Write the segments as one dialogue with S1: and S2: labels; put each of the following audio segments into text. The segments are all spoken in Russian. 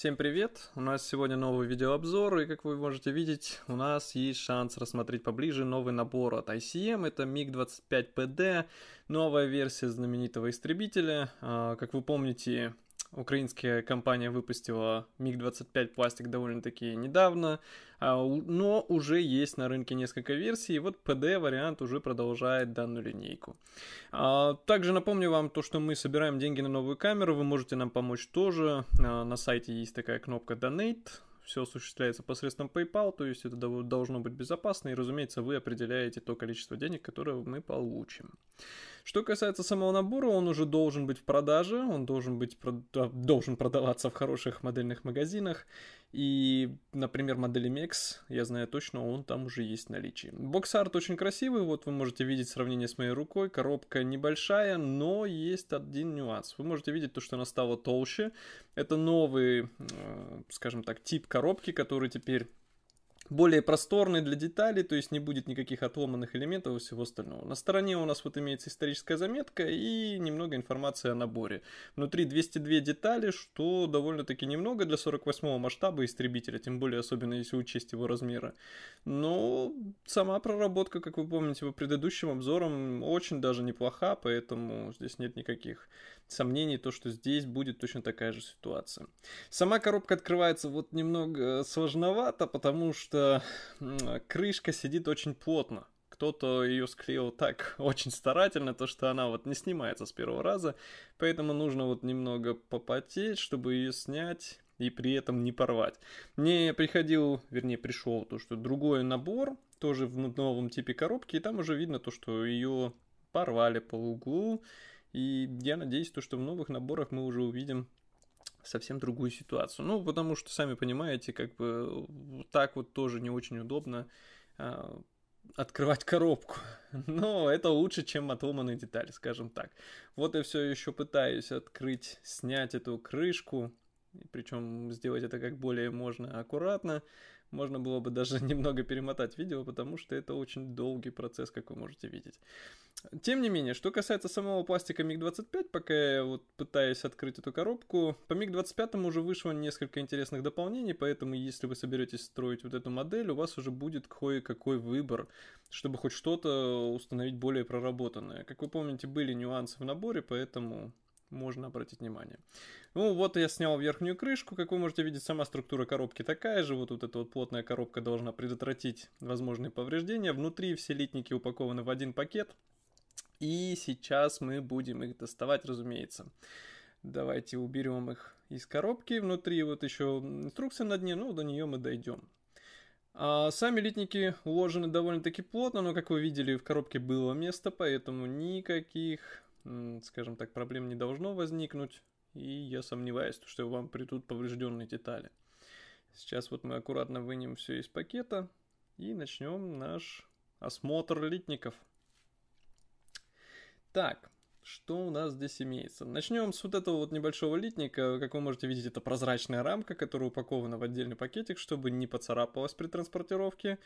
S1: Всем привет! У нас сегодня новый видеообзор, и как вы можете видеть, у нас есть шанс рассмотреть поближе новый набор от ICM. Это MiG-25PD, новая версия знаменитого истребителя. А, как вы помните, Украинская компания выпустила миг 25 пластик довольно-таки недавно, а, но уже есть на рынке несколько версий, и вот ПД вариант уже продолжает данную линейку. А, также напомню вам то, что мы собираем деньги на новую камеру, вы можете нам помочь тоже. А, на сайте есть такая кнопка Donate, все осуществляется посредством PayPal, то есть это должно быть безопасно, и, разумеется, вы определяете то количество денег, которое мы получим. Что касается самого набора, он уже должен быть в продаже, он должен, быть, должен продаваться в хороших модельных магазинах. И, например, модель MX, я знаю точно, он там уже есть в наличии. Бокс-арт очень красивый, вот вы можете видеть сравнение с моей рукой. Коробка небольшая, но есть один нюанс. Вы можете видеть то, что она стала толще. Это новый, э, скажем так, тип коробки, который теперь более просторный для деталей, то есть не будет никаких отломанных элементов и всего остального. На стороне у нас вот имеется историческая заметка и немного информации о наборе. Внутри 202 детали, что довольно-таки немного для 48-го масштаба истребителя, тем более особенно если учесть его размеры. Но сама проработка, как вы помните по предыдущим обзорам, очень даже неплоха, поэтому здесь нет никаких сомнений то, что здесь будет точно такая же ситуация. Сама коробка открывается вот немного э, сложновато, потому что крышка сидит очень плотно. Кто-то ее склеил так очень старательно, то что она вот не снимается с первого раза, поэтому нужно вот немного попотеть, чтобы ее снять и при этом не порвать. Мне приходил, вернее пришел то, что другой набор, тоже в новом типе коробки, и там уже видно то, что ее порвали по углу, и я надеюсь, то, что в новых наборах мы уже увидим совсем другую ситуацию. Ну, потому что, сами понимаете, как бы так вот тоже не очень удобно э, открывать коробку. Но это лучше, чем отломанные детали, скажем так. Вот я все еще пытаюсь открыть, снять эту крышку. Причем сделать это как более можно аккуратно. Можно было бы даже немного перемотать видео, потому что это очень долгий процесс, как вы можете видеть. Тем не менее, что касается самого пластика MiG-25, пока я вот пытаюсь открыть эту коробку, по MiG-25 уже вышло несколько интересных дополнений, поэтому если вы соберетесь строить вот эту модель, у вас уже будет кое-какой выбор, чтобы хоть что-то установить более проработанное. Как вы помните, были нюансы в наборе, поэтому можно обратить внимание. Ну вот я снял верхнюю крышку, как вы можете видеть, сама структура коробки такая же, вот, вот эта вот плотная коробка должна предотвратить возможные повреждения. Внутри все литники упакованы в один пакет, и сейчас мы будем их доставать, разумеется. Давайте уберем их из коробки. Внутри вот еще инструкция на дне, ну до нее мы дойдем. А сами литники уложены довольно-таки плотно, но, как вы видели, в коробке было место, поэтому никаких скажем так, проблем не должно возникнуть, и я сомневаюсь, что вам придут поврежденные детали. Сейчас вот мы аккуратно вынем все из пакета и начнем наш осмотр литников. Так, что у нас здесь имеется? Начнем с вот этого вот небольшого литника. Как вы можете видеть, это прозрачная рамка, которая упакована в отдельный пакетик, чтобы не поцарапалась при транспортировке.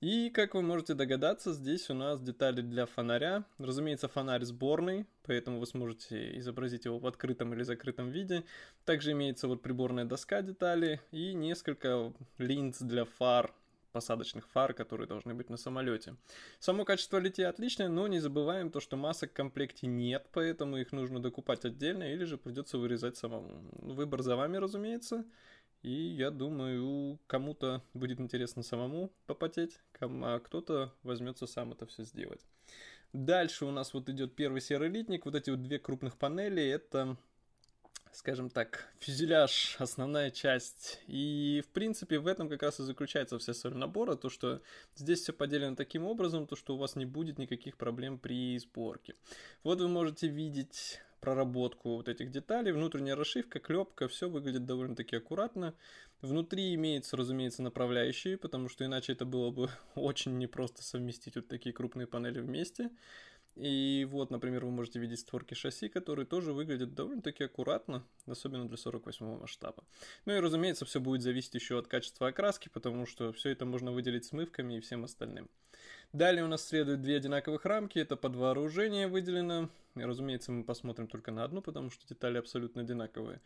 S1: И, как вы можете догадаться, здесь у нас детали для фонаря. Разумеется, фонарь сборный, поэтому вы сможете изобразить его в открытом или закрытом виде. Также имеется вот приборная доска детали и несколько линз для фар посадочных фар, которые должны быть на самолете. Само качество литья отличное, но не забываем то, что масок в комплекте нет, поэтому их нужно докупать отдельно или же придется вырезать самому. Выбор за вами, разумеется. И я думаю, кому-то будет интересно самому попотеть, а кто-то возьмется сам это все сделать. Дальше у нас вот идет первый серый литник. Вот эти вот две крупных панели, это скажем так, фюзеляж, основная часть. И, в принципе, в этом как раз и заключается вся соль набора, то, что здесь все поделено таким образом, то, что у вас не будет никаких проблем при сборке. Вот вы можете видеть проработку вот этих деталей, внутренняя расшивка, клепка, все выглядит довольно-таки аккуратно. Внутри имеется, разумеется, направляющие, потому что иначе это было бы очень непросто совместить вот такие крупные панели вместе. И вот, например, вы можете видеть створки шасси, которые тоже выглядят довольно-таки аккуратно, особенно для 48 масштаба. Ну и, разумеется, все будет зависеть еще от качества окраски, потому что все это можно выделить смывками и всем остальным. Далее у нас следуют две одинаковых рамки, это под вооружение выделено. И, разумеется, мы посмотрим только на одну, потому что детали абсолютно одинаковые.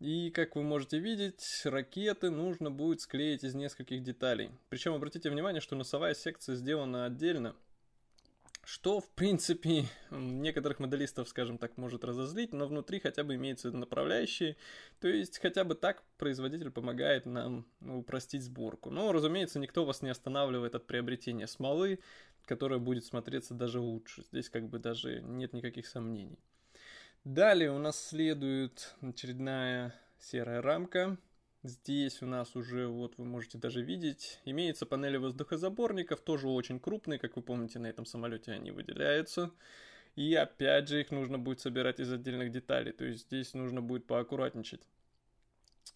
S1: И, как вы можете видеть, ракеты нужно будет склеить из нескольких деталей. Причем обратите внимание, что носовая секция сделана отдельно, что, в принципе, некоторых моделистов, скажем так, может разозлить, но внутри хотя бы имеются направляющие, то есть хотя бы так производитель помогает нам ну, упростить сборку. Но, разумеется, никто вас не останавливает от приобретения смолы, которая будет смотреться даже лучше, здесь как бы даже нет никаких сомнений. Далее у нас следует очередная серая рамка, Здесь у нас уже, вот вы можете даже видеть, имеется панели воздухозаборников, тоже очень крупные, как вы помните, на этом самолете они выделяются. И опять же их нужно будет собирать из отдельных деталей, то есть здесь нужно будет поаккуратничать.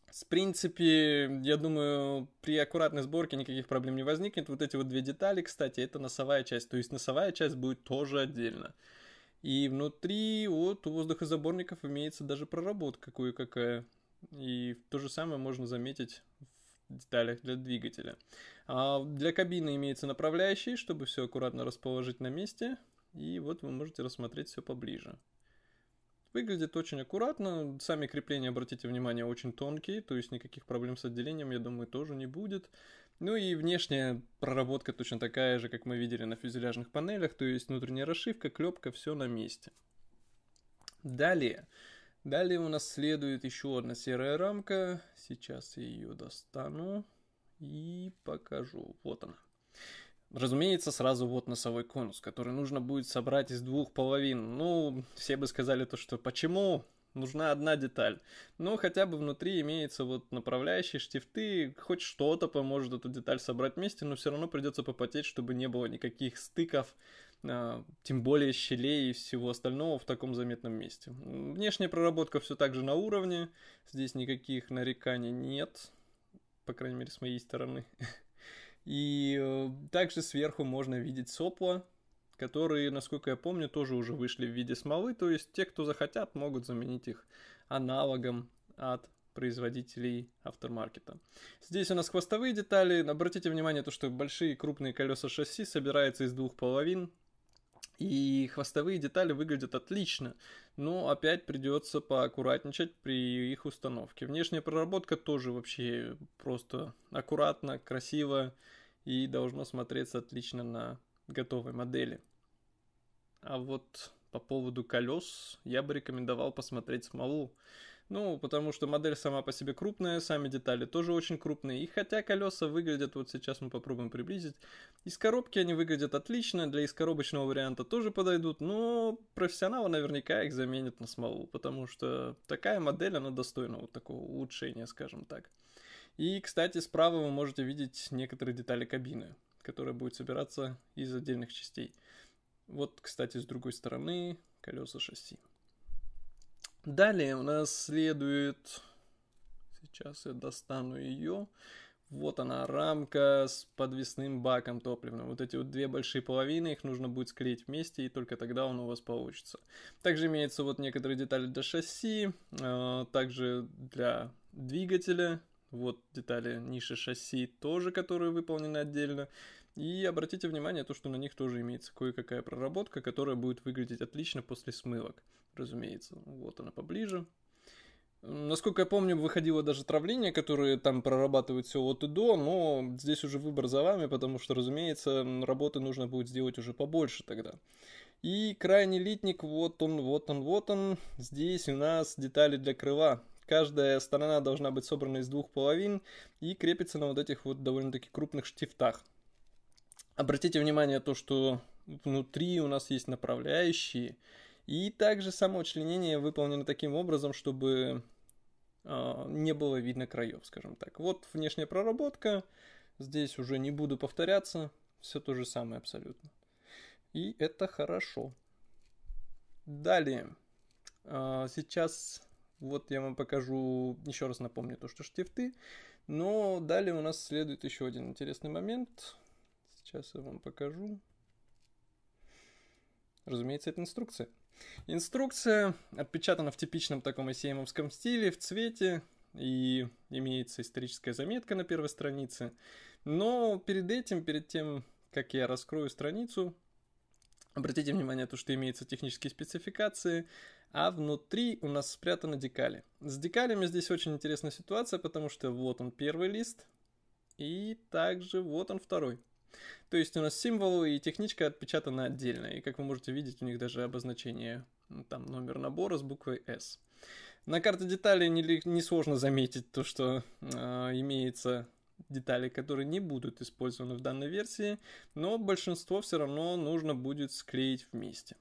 S1: В принципе, я думаю, при аккуратной сборке никаких проблем не возникнет. Вот эти вот две детали, кстати, это носовая часть, то есть носовая часть будет тоже отдельно. И внутри вот у воздухозаборников имеется даже проработка кое-какая. И то же самое можно заметить в деталях для двигателя. А для кабины имеется направляющий, чтобы все аккуратно расположить на месте. И вот вы можете рассмотреть все поближе. Выглядит очень аккуратно. Сами крепления, обратите внимание, очень тонкие, то есть никаких проблем с отделением, я думаю, тоже не будет. Ну и внешняя проработка точно такая же, как мы видели на фюзеляжных панелях, то есть внутренняя расшивка, клепка, все на месте. Далее. Далее у нас следует еще одна серая рамка. Сейчас я ее достану и покажу. Вот она. Разумеется, сразу вот носовой конус, который нужно будет собрать из двух половин. Ну, все бы сказали то, что почему нужна одна деталь. Но хотя бы внутри имеется вот направляющие штифты, хоть что-то поможет эту деталь собрать вместе, но все равно придется попотеть, чтобы не было никаких стыков а, тем более щелей и всего остального в таком заметном месте. Внешняя проработка все так же на уровне, здесь никаких нареканий нет, по крайней мере с моей стороны. И э, также сверху можно видеть сопла, которые, насколько я помню, тоже уже вышли в виде смолы, то есть те, кто захотят, могут заменить их аналогом от производителей автомаркета. Здесь у нас хвостовые детали. Обратите внимание, то, что большие крупные колеса шасси собираются из двух половин, и хвостовые детали выглядят отлично, но опять придется поаккуратничать при их установке. Внешняя проработка тоже вообще просто аккуратно, красиво и должно смотреться отлично на готовой модели. А вот по поводу колес я бы рекомендовал посмотреть смолу. Ну, потому что модель сама по себе крупная, сами детали тоже очень крупные. И хотя колеса выглядят, вот сейчас мы попробуем приблизить, из коробки они выглядят отлично, для из коробочного варианта тоже подойдут, но профессионалы наверняка их заменят на смолу, потому что такая модель, она достойна вот такого улучшения, скажем так. И, кстати, справа вы можете видеть некоторые детали кабины, которая будет собираться из отдельных частей. Вот, кстати, с другой стороны колеса шасси. Далее у нас следует... Сейчас я достану ее. Вот она, рамка с подвесным баком топливным. Вот эти вот две большие половины, их нужно будет склеить вместе, и только тогда он у вас получится. Также имеются вот некоторые детали для шасси, э, также для двигателя. Вот детали ниши шасси тоже, которые выполнены отдельно. И обратите внимание, то, что на них тоже имеется кое-какая проработка, которая будет выглядеть отлично после смывок, разумеется. Вот она поближе. Насколько я помню, выходило даже травление, которое там прорабатывает все вот и до, но здесь уже выбор за вами, потому что, разумеется, работы нужно будет сделать уже побольше тогда. И крайний литник, вот он, вот он, вот он. Здесь у нас детали для крыла. Каждая сторона должна быть собрана из двух половин и крепится на вот этих вот довольно-таки крупных штифтах. Обратите внимание то, что внутри у нас есть направляющие, и также само членение выполнено таким образом, чтобы а, не было видно краев, скажем так. Вот внешняя проработка, здесь уже не буду повторяться, все то же самое абсолютно. И это хорошо. Далее, а, сейчас вот я вам покажу, еще раз напомню то, что штифты, но далее у нас следует еще один интересный момент – Сейчас я вам покажу. Разумеется, это инструкция. Инструкция отпечатана в типичном таком icm стиле, в цвете, и имеется историческая заметка на первой странице. Но перед этим, перед тем, как я раскрою страницу, обратите внимание на то, что имеются технические спецификации, а внутри у нас спрятаны декали. С декалями здесь очень интересная ситуация, потому что вот он первый лист, и также вот он второй. То есть у нас символ и техничка отпечатана отдельно, и как вы можете видеть, у них даже обозначение, ну, там номер набора с буквой S. На карте деталей несложно не заметить то, что э, имеется детали, которые не будут использованы в данной версии, но большинство все равно нужно будет склеить вместе.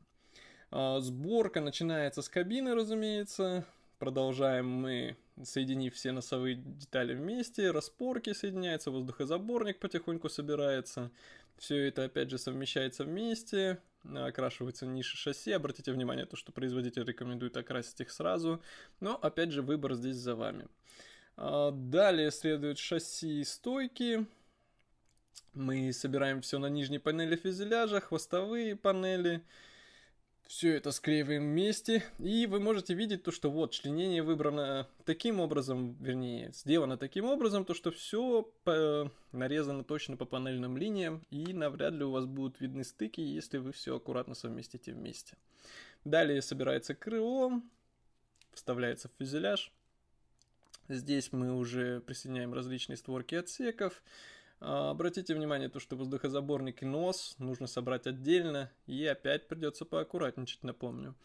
S1: А, сборка начинается с кабины, разумеется. Продолжаем мы, соединив все носовые детали вместе, распорки соединяются, воздухозаборник потихоньку собирается. Все это, опять же, совмещается вместе, окрашиваются ниши шасси. Обратите внимание, то, что производитель рекомендует окрасить их сразу. Но, опять же, выбор здесь за вами. А, далее следуют шасси и стойки. Мы собираем все на нижней панели фюзеляжа, хвостовые панели все это склеиваем вместе, и вы можете видеть то, что вот членение выбрано таким образом, вернее, сделано таким образом, то что все по, э, нарезано точно по панельным линиям, и навряд ли у вас будут видны стыки, если вы все аккуратно совместите вместе. Далее собирается крыло, вставляется в фюзеляж. Здесь мы уже присоединяем различные створки отсеков, а, обратите внимание, то, что воздухозаборник и нос нужно собрать отдельно, и опять придется поаккуратничать, напомню.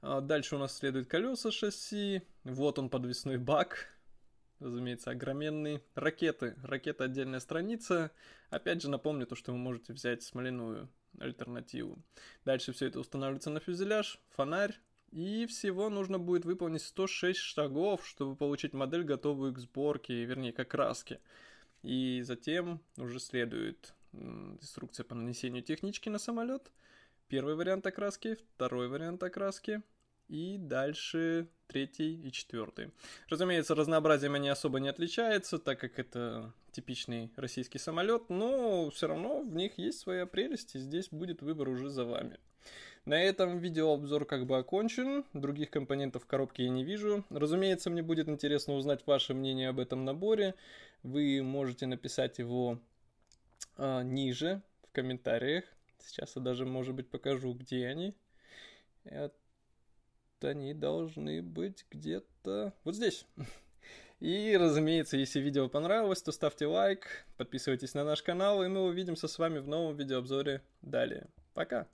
S1: А, дальше у нас следует колеса шасси, вот он подвесной бак, разумеется, огроменный. Ракеты, ракета отдельная страница. Опять же напомню то, что вы можете взять смоляную альтернативу. Дальше все это устанавливается на фюзеляж, фонарь, и всего нужно будет выполнить 106 шагов, чтобы получить модель, готовую к сборке, вернее, к окраске. И затем уже следует инструкция по нанесению технички на самолет. Первый вариант окраски, второй вариант окраски и дальше третий и четвертый. Разумеется, разнообразием они особо не отличаются, так как это типичный российский самолет, но все равно в них есть своя прелесть, и здесь будет выбор уже за вами. На этом видеообзор как бы окончен, других компонентов коробки я не вижу. Разумеется, мне будет интересно узнать ваше мнение об этом наборе. Вы можете написать его э, ниже в комментариях. Сейчас я даже, может быть, покажу, где они. Это они должны быть где-то вот здесь. И, разумеется, если видео понравилось, то ставьте лайк, подписывайтесь на наш канал, и мы увидимся с вами в новом видеообзоре далее. Пока!